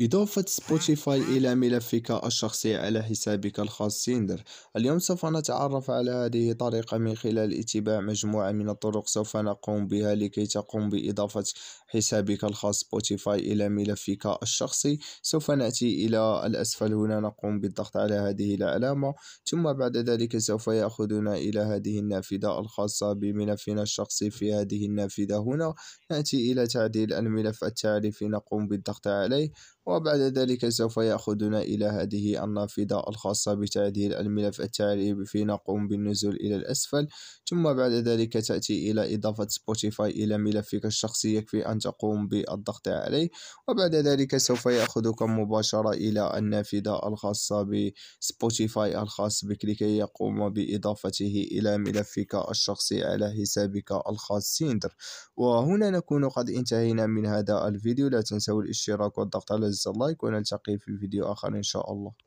إضافة سبوتيفاي إلى ملفك الشخصي على حسابك الخاص سيندر اليوم سوف نتعرف على هذه الطريقة من خلال اتباع مجموعة من الطرق سوف نقوم بها لكي تقوم بإضافة حسابك الخاص سبوتيفاي إلى ملفك الشخصي سوف نأتي إلى الأسفل هنا نقوم بالضغط على هذه العلامة ثم بعد ذلك سوف يأخذنا إلى هذه النافذة الخاصة بملفنا الشخصي في هذه النافذة هنا نأتي إلى تعديل الملف التعريفي نقوم بالضغط عليه وبعد ذلك سوف يأخذنا إلى هذه النافذة الخاصة بتعديل الملف التعريبي نقوم بالنزول إلى الأسفل ثم بعد ذلك تأتي إلى إضافة سبوتيفاي إلى ملفك الشخصي يكفي أن تقوم بالضغط عليه وبعد ذلك سوف يأخذك مباشرة إلى النافذة الخاصة بسبوتيفاي الخاص بك لكي يقوم بإضافته إلى ملفك الشخصي على حسابك الخاص سيندر وهنا نكون قد انتهينا من هذا الفيديو لا تنسوا الاشتراك والضغط على الله يكون نلتقي في فيديو آخر إن شاء الله